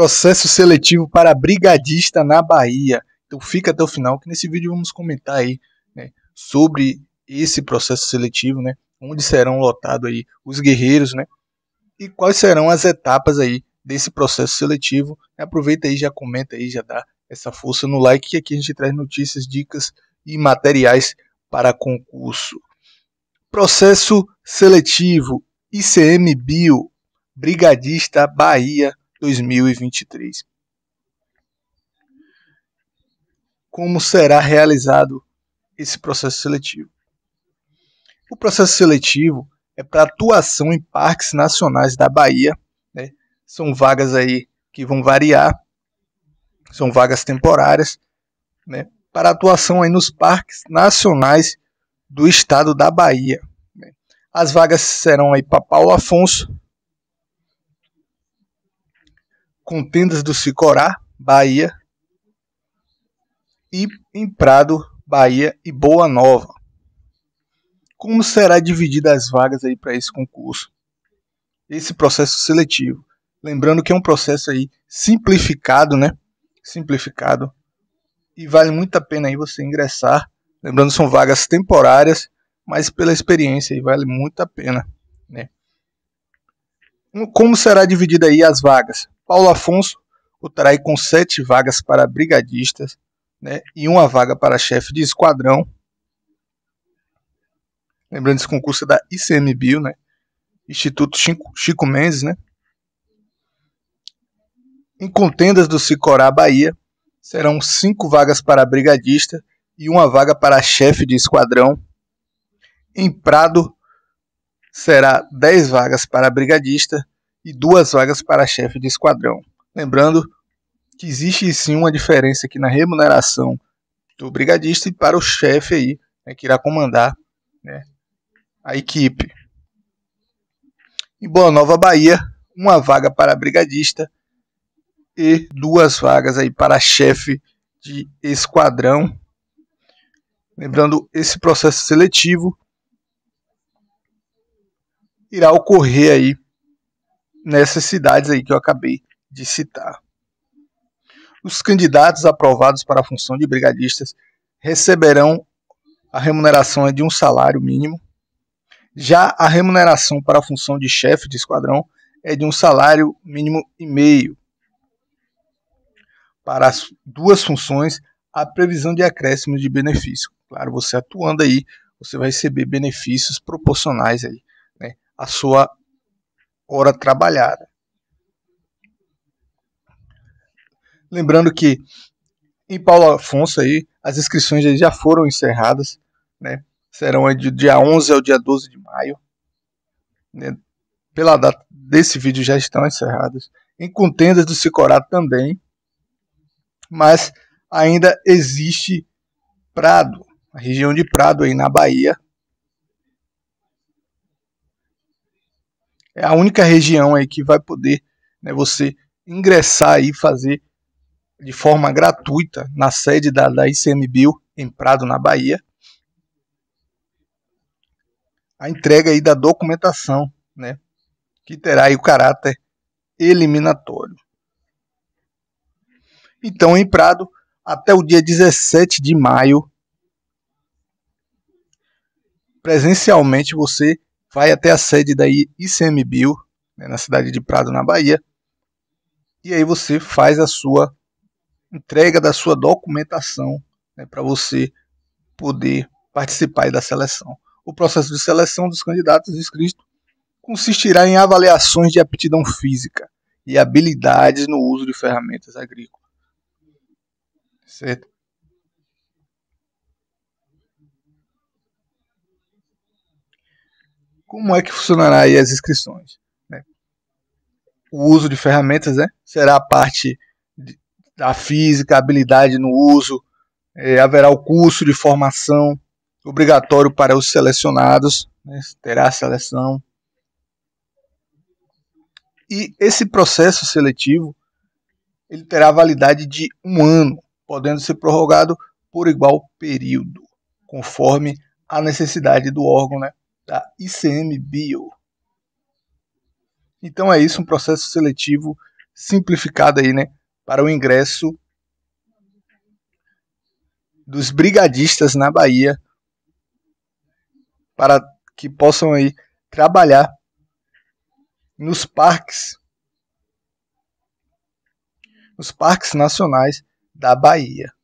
Processo seletivo para brigadista na Bahia. Então fica até o final que nesse vídeo vamos comentar aí né, sobre esse processo seletivo, né? Onde serão lotados aí os guerreiros, né? E quais serão as etapas aí desse processo seletivo. Aproveita aí, já comenta aí, já dá essa força no like que aqui a gente traz notícias, dicas e materiais para concurso. Processo seletivo ICMBio Brigadista Bahia 2023. Como será realizado esse processo seletivo? O processo seletivo é para atuação em parques nacionais da Bahia. Né? São vagas aí que vão variar, são vagas temporárias, né? para atuação aí nos parques nacionais do estado da Bahia. Né? As vagas serão aí para Paulo Afonso, Contendas do Sicorá, Bahia, e em Prado, Bahia e Boa Nova. Como será dividida as vagas aí para esse concurso? Esse processo seletivo. Lembrando que é um processo aí simplificado, né? Simplificado. E vale muito a pena aí você ingressar. Lembrando são vagas temporárias, mas pela experiência aí vale muito a pena, né? Como será dividida aí as vagas? Paulo Afonso lutará com sete vagas para brigadistas né, e uma vaga para chefe de esquadrão. Lembrando, esse concurso é da ICMBio, né? Instituto Chico, Chico Mendes, né? Em contendas do Sicorá Bahia, serão cinco vagas para brigadista e uma vaga para chefe de esquadrão. Em Prado, será dez vagas para brigadista e duas vagas para chefe de esquadrão. Lembrando que existe sim uma diferença aqui na remuneração do brigadista e para o chefe aí, né, que irá comandar né, a equipe. Em Boa Nova Bahia, uma vaga para brigadista e duas vagas aí para chefe de esquadrão. Lembrando, esse processo seletivo irá ocorrer aí nessas cidades aí que eu acabei de citar. Os candidatos aprovados para a função de brigadistas receberão a remuneração de um salário mínimo. Já a remuneração para a função de chefe de esquadrão é de um salário mínimo e meio. Para as duas funções, a previsão de acréscimos de benefício. Claro, você atuando aí, você vai receber benefícios proporcionais aí, né, à sua hora trabalhada. Lembrando que em Paulo Afonso aí, as inscrições já foram encerradas, né? Serão de dia 11 ao dia 12 de maio. Né? Pela data desse vídeo já estão encerradas. Em contendas do Cicorá também, mas ainda existe Prado, a região de Prado aí na Bahia, É a única região aí que vai poder né, você ingressar e fazer de forma gratuita na sede da, da ICMBio em Prado, na Bahia. A entrega aí da documentação, né, que terá aí o caráter eliminatório. Então, em Prado, até o dia 17 de maio, presencialmente você vai até a sede da ICMBio, né, na cidade de Prado, na Bahia, e aí você faz a sua entrega da sua documentação né, para você poder participar da seleção. O processo de seleção dos candidatos inscritos consistirá em avaliações de aptidão física e habilidades no uso de ferramentas agrícolas. Certo? como é que funcionará aí as inscrições? Né? O uso de ferramentas né? será a parte de, da física, habilidade no uso, é, haverá o curso de formação obrigatório para os selecionados, né? terá seleção. E esse processo seletivo ele terá validade de um ano, podendo ser prorrogado por igual período, conforme a necessidade do órgão né, da ICM Bio. Então é isso, um processo seletivo simplificado aí, né, para o ingresso dos brigadistas na Bahia para que possam aí trabalhar nos parques nos parques nacionais da Bahia.